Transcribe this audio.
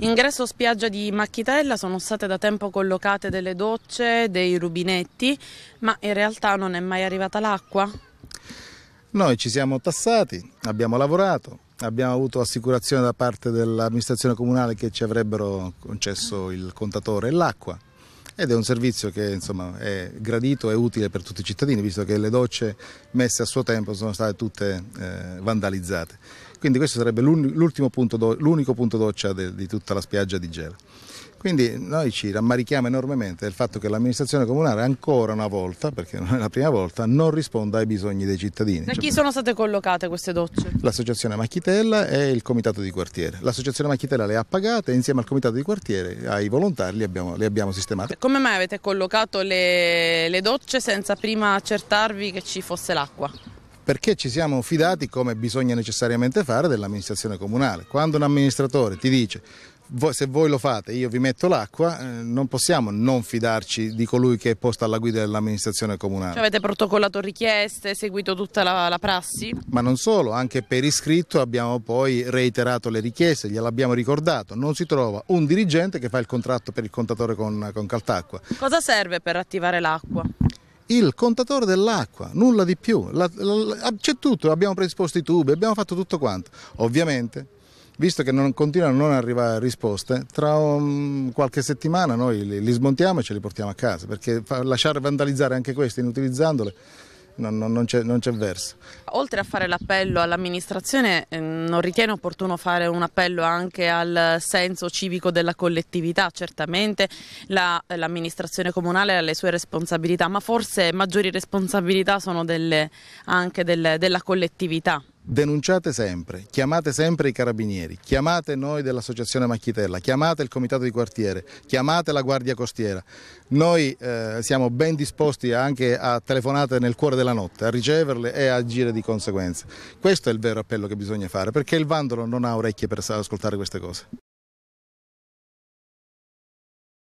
Ingresso spiaggia di Macchitella sono state da tempo collocate delle docce, dei rubinetti, ma in realtà non è mai arrivata l'acqua? Noi ci siamo tassati, abbiamo lavorato, abbiamo avuto assicurazione da parte dell'amministrazione comunale che ci avrebbero concesso il contatore e l'acqua ed è un servizio che insomma, è gradito e utile per tutti i cittadini, visto che le docce messe a suo tempo sono state tutte eh, vandalizzate. Quindi questo sarebbe l'unico punto, do punto, doccia di tutta la spiaggia di Gela. Quindi noi ci rammarichiamo enormemente del fatto che l'amministrazione comunale ancora una volta, perché non è la prima volta, non risponda ai bisogni dei cittadini. Da cioè, chi sono state collocate queste docce? L'associazione Macchitella e il comitato di quartiere. L'associazione Macchitella le ha pagate e insieme al comitato di quartiere, ai volontari, le abbiamo, le abbiamo sistemate. Come mai avete collocato le, le docce senza prima accertarvi che ci fosse l'acqua? perché ci siamo fidati, come bisogna necessariamente fare, dell'amministrazione comunale. Quando un amministratore ti dice se voi lo fate, io vi metto l'acqua, eh, non possiamo non fidarci di colui che è posto alla guida dell'amministrazione comunale. Cioè avete protocollato richieste, seguito tutta la, la, prassi? Ma non solo, anche per iscritto abbiamo poi reiterato le richieste, gliel'abbiamo ricordato, non si trova un dirigente che fa il contratto per il contatore con, con Caltacqua. Cosa serve per attivare l'acqua? il contatore dell'acqua, nulla di più, c'è tutto, abbiamo predisposto i tubi, abbiamo fatto tutto quanto. Ovviamente visto che non, continuano a non arrivare risposte, tra un, um, qualche settimana noi li, li, smontiamo e ce li portiamo a casa, perché lasciare vandalizzare anche queste inutilizzandole non, non, non c'è verso. Oltre a fare l'appello all'amministrazione, eh, non ritiene opportuno fare un appello anche al senso civico della collettività? Certamente l'amministrazione comunale ha le sue responsabilità, ma forse maggiori responsabilità sono delle, anche delle, della collettività denunciate sempre, chiamate sempre i carabinieri, chiamate noi dell'associazione Macchitella, chiamate il comitato di quartiere, chiamate la guardia costiera. Noi eh, siamo ben disposti anche a telefonate nel cuore della notte, a riceverle e a agire di conseguenza. Questo è il vero appello che bisogna fare, perché il vandolo non ha orecchie per ascoltare queste cose.